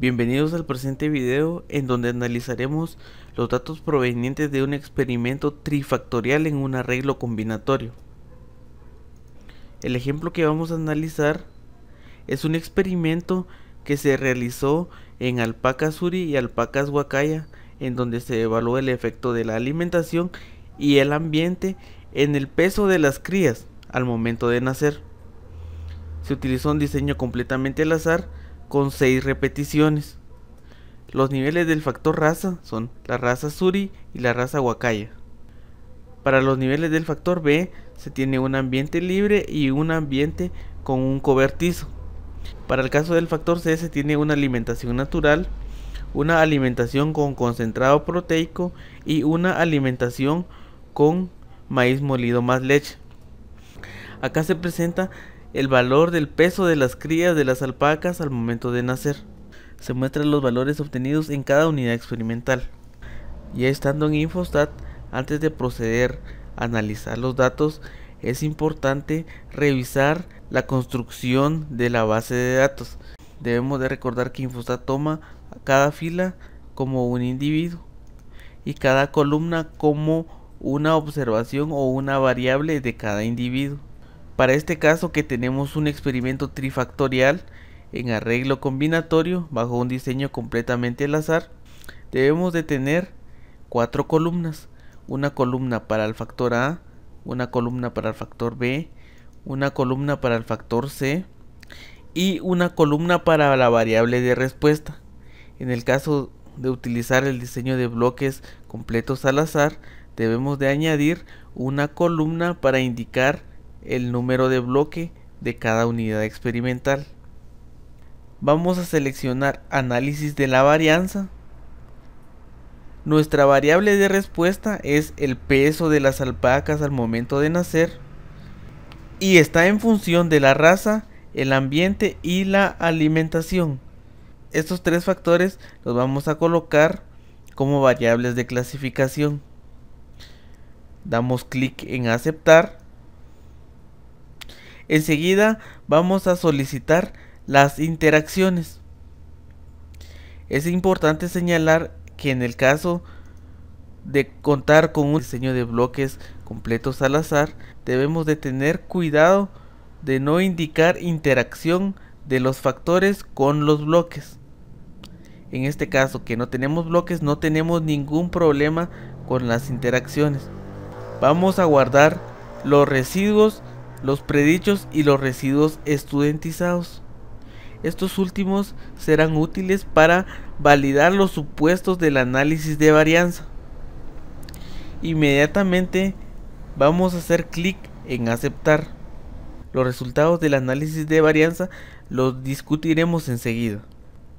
Bienvenidos al presente video en donde analizaremos los datos provenientes de un experimento trifactorial en un arreglo combinatorio. El ejemplo que vamos a analizar es un experimento que se realizó en alpacas suri y alpacas huacaya en donde se evaluó el efecto de la alimentación y el ambiente en el peso de las crías al momento de nacer. Se utilizó un diseño completamente al azar con 6 repeticiones. Los niveles del factor raza son la raza Suri y la raza huacaya. Para los niveles del factor B se tiene un ambiente libre y un ambiente con un cobertizo. Para el caso del factor C se tiene una alimentación natural, una alimentación con concentrado proteico y una alimentación con maíz molido más leche. Acá se presenta el valor del peso de las crías de las alpacas al momento de nacer. Se muestran los valores obtenidos en cada unidad experimental. Ya estando en Infostat, antes de proceder a analizar los datos, es importante revisar la construcción de la base de datos. Debemos de recordar que Infostat toma cada fila como un individuo y cada columna como una observación o una variable de cada individuo. Para este caso que tenemos un experimento trifactorial en arreglo combinatorio bajo un diseño completamente al azar, debemos de tener cuatro columnas. Una columna para el factor A, una columna para el factor B, una columna para el factor C y una columna para la variable de respuesta. En el caso de utilizar el diseño de bloques completos al azar, debemos de añadir una columna para indicar el número de bloque de cada unidad experimental. Vamos a seleccionar análisis de la varianza. Nuestra variable de respuesta es el peso de las alpacas al momento de nacer y está en función de la raza, el ambiente y la alimentación. Estos tres factores los vamos a colocar como variables de clasificación. Damos clic en aceptar Enseguida vamos a solicitar las interacciones. Es importante señalar que en el caso de contar con un diseño de bloques completos al azar, debemos de tener cuidado de no indicar interacción de los factores con los bloques. En este caso que no tenemos bloques, no tenemos ningún problema con las interacciones. Vamos a guardar los residuos los predichos y los residuos estudiantizados. Estos últimos serán útiles para validar los supuestos del análisis de varianza. Inmediatamente vamos a hacer clic en aceptar. Los resultados del análisis de varianza los discutiremos enseguida.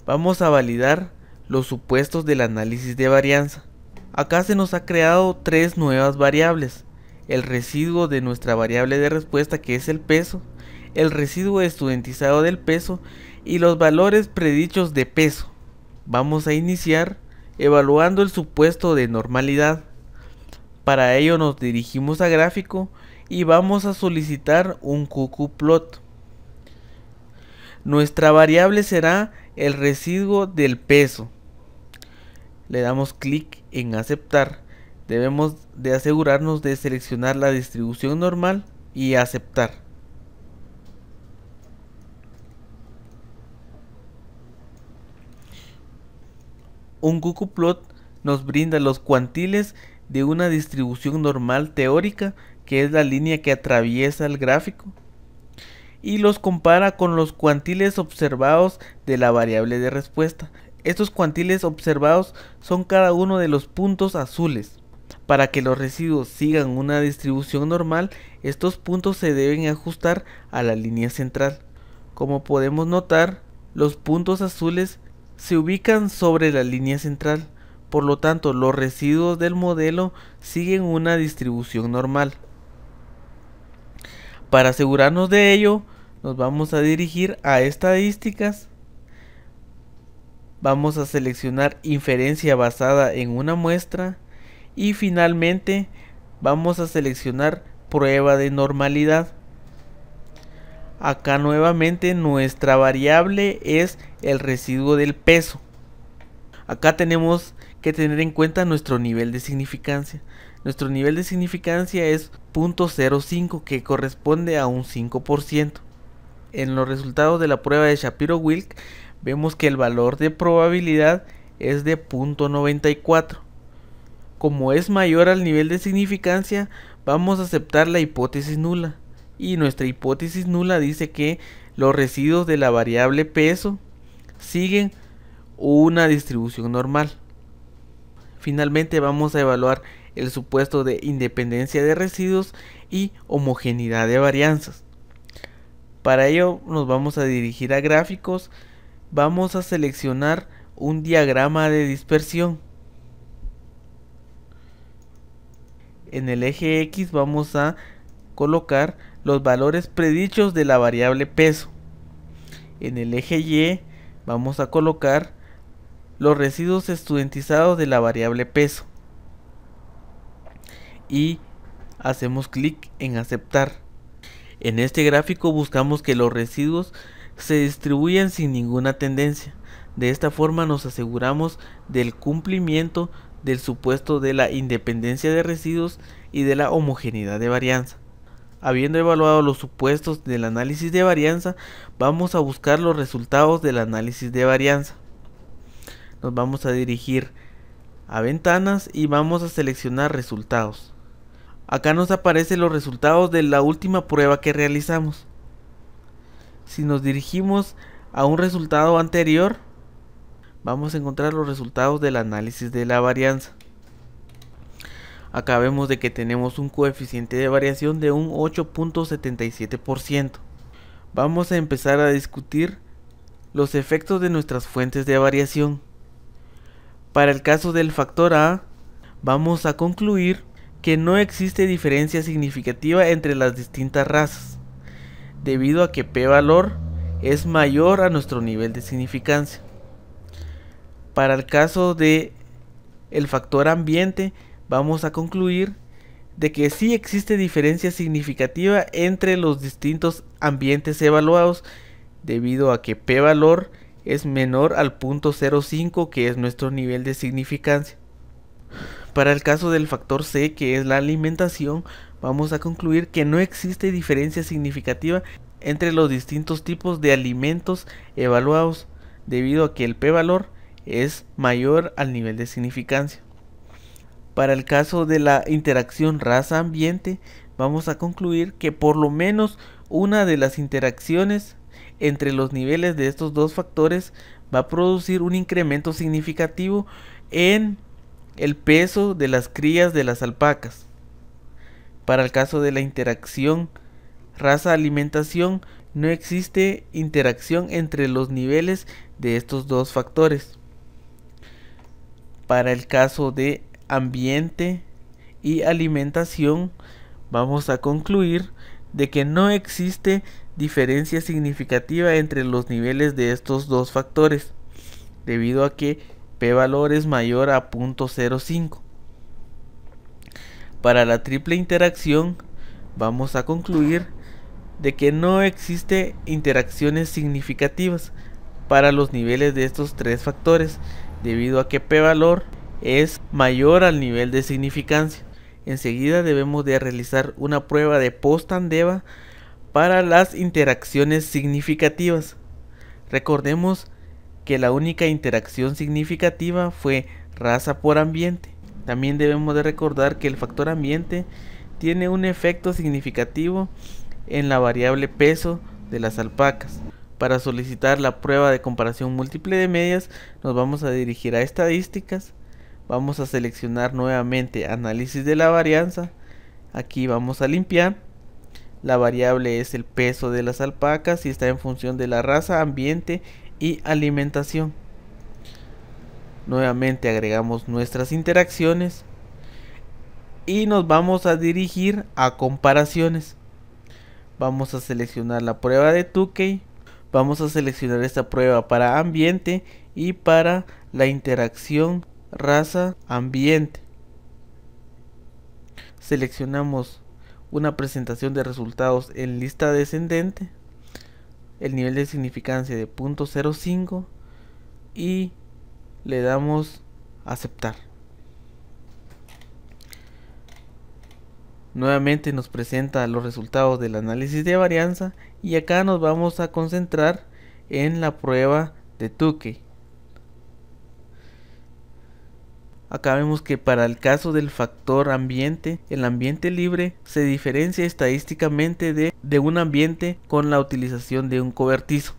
Vamos a validar los supuestos del análisis de varianza. Acá se nos ha creado tres nuevas variables el residuo de nuestra variable de respuesta que es el peso, el residuo estudiantizado del peso y los valores predichos de peso. Vamos a iniciar evaluando el supuesto de normalidad. Para ello nos dirigimos a gráfico y vamos a solicitar un QQ plot. Nuestra variable será el residuo del peso. Le damos clic en aceptar. Debemos de asegurarnos de seleccionar la distribución normal y aceptar. Un plot nos brinda los cuantiles de una distribución normal teórica, que es la línea que atraviesa el gráfico, y los compara con los cuantiles observados de la variable de respuesta. Estos cuantiles observados son cada uno de los puntos azules. Para que los residuos sigan una distribución normal, estos puntos se deben ajustar a la línea central. Como podemos notar, los puntos azules se ubican sobre la línea central, por lo tanto los residuos del modelo siguen una distribución normal. Para asegurarnos de ello, nos vamos a dirigir a estadísticas. Vamos a seleccionar inferencia basada en una muestra y finalmente vamos a seleccionar prueba de normalidad acá nuevamente nuestra variable es el residuo del peso acá tenemos que tener en cuenta nuestro nivel de significancia nuestro nivel de significancia es 0.05 que corresponde a un 5% en los resultados de la prueba de Shapiro-Wilk vemos que el valor de probabilidad es de 0.94 como es mayor al nivel de significancia, vamos a aceptar la hipótesis nula. Y nuestra hipótesis nula dice que los residuos de la variable peso siguen una distribución normal. Finalmente vamos a evaluar el supuesto de independencia de residuos y homogeneidad de varianzas. Para ello nos vamos a dirigir a gráficos, vamos a seleccionar un diagrama de dispersión en el eje X vamos a colocar los valores predichos de la variable peso. En el eje Y vamos a colocar los residuos estudiantizados de la variable peso. Y hacemos clic en aceptar. En este gráfico buscamos que los residuos se distribuyan sin ninguna tendencia. De esta forma nos aseguramos del cumplimiento del supuesto de la independencia de residuos y de la homogeneidad de varianza. Habiendo evaluado los supuestos del análisis de varianza, vamos a buscar los resultados del análisis de varianza. Nos vamos a dirigir a ventanas y vamos a seleccionar resultados. Acá nos aparecen los resultados de la última prueba que realizamos. Si nos dirigimos a un resultado anterior, vamos a encontrar los resultados del análisis de la varianza. Acabemos de que tenemos un coeficiente de variación de un 8.77%. Vamos a empezar a discutir los efectos de nuestras fuentes de variación. Para el caso del factor A, vamos a concluir que no existe diferencia significativa entre las distintas razas, debido a que P valor es mayor a nuestro nivel de significancia. Para el caso de el factor ambiente, vamos a concluir de que sí existe diferencia significativa entre los distintos ambientes evaluados debido a que P valor es menor al punto que es nuestro nivel de significancia. Para el caso del factor C que es la alimentación vamos a concluir que no existe diferencia significativa entre los distintos tipos de alimentos evaluados debido a que el P valor es mayor al nivel de significancia. Para el caso de la interacción raza-ambiente, vamos a concluir que por lo menos una de las interacciones entre los niveles de estos dos factores va a producir un incremento significativo en el peso de las crías de las alpacas. Para el caso de la interacción raza-alimentación, no existe interacción entre los niveles de estos dos factores. Para el caso de ambiente y alimentación, vamos a concluir de que no existe diferencia significativa entre los niveles de estos dos factores, debido a que P valor es mayor a 0.05. Para la triple interacción, vamos a concluir de que no existe interacciones significativas para los niveles de estos tres factores, debido a que P valor es mayor al nivel de significancia. Enseguida debemos de realizar una prueba de post-Andeva para las interacciones significativas. Recordemos que la única interacción significativa fue raza por ambiente. También debemos de recordar que el factor ambiente tiene un efecto significativo en la variable peso de las alpacas. Para solicitar la prueba de comparación múltiple de medias nos vamos a dirigir a estadísticas. Vamos a seleccionar nuevamente análisis de la varianza. Aquí vamos a limpiar. La variable es el peso de las alpacas y está en función de la raza, ambiente y alimentación. Nuevamente agregamos nuestras interacciones y nos vamos a dirigir a comparaciones. Vamos a seleccionar la prueba de Tukey vamos a seleccionar esta prueba para ambiente y para la interacción raza ambiente seleccionamos una presentación de resultados en lista descendente el nivel de significancia de 0.05 y le damos aceptar Nuevamente nos presenta los resultados del análisis de varianza y acá nos vamos a concentrar en la prueba de Tukey. Acá vemos que para el caso del factor ambiente, el ambiente libre se diferencia estadísticamente de, de, un ambiente con la utilización de un cobertizo.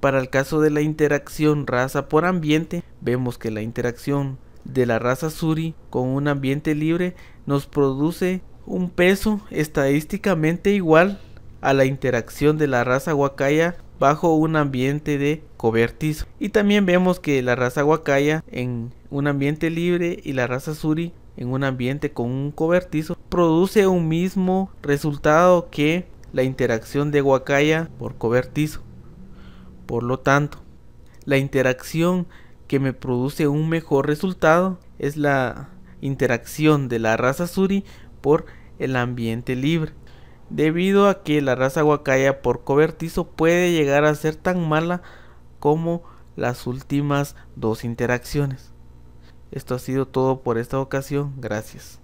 Para el caso de la interacción raza por ambiente, vemos que la interacción de la raza Suri con un ambiente libre nos produce un peso estadísticamente igual a la interacción de la raza Huacaya bajo un ambiente de cobertizo. Y también vemos que la raza Huacaya en un ambiente libre y la raza Suri en un ambiente con un cobertizo produce un mismo resultado que la interacción de Huacaya por cobertizo. Por lo tanto, la interacción que me produce un mejor resultado es la interacción de la raza Suri por el ambiente libre. Debido a que la raza Huacaya por cobertizo puede llegar a ser tan mala como las últimas dos interacciones. Esto ha sido todo por esta ocasión. Gracias.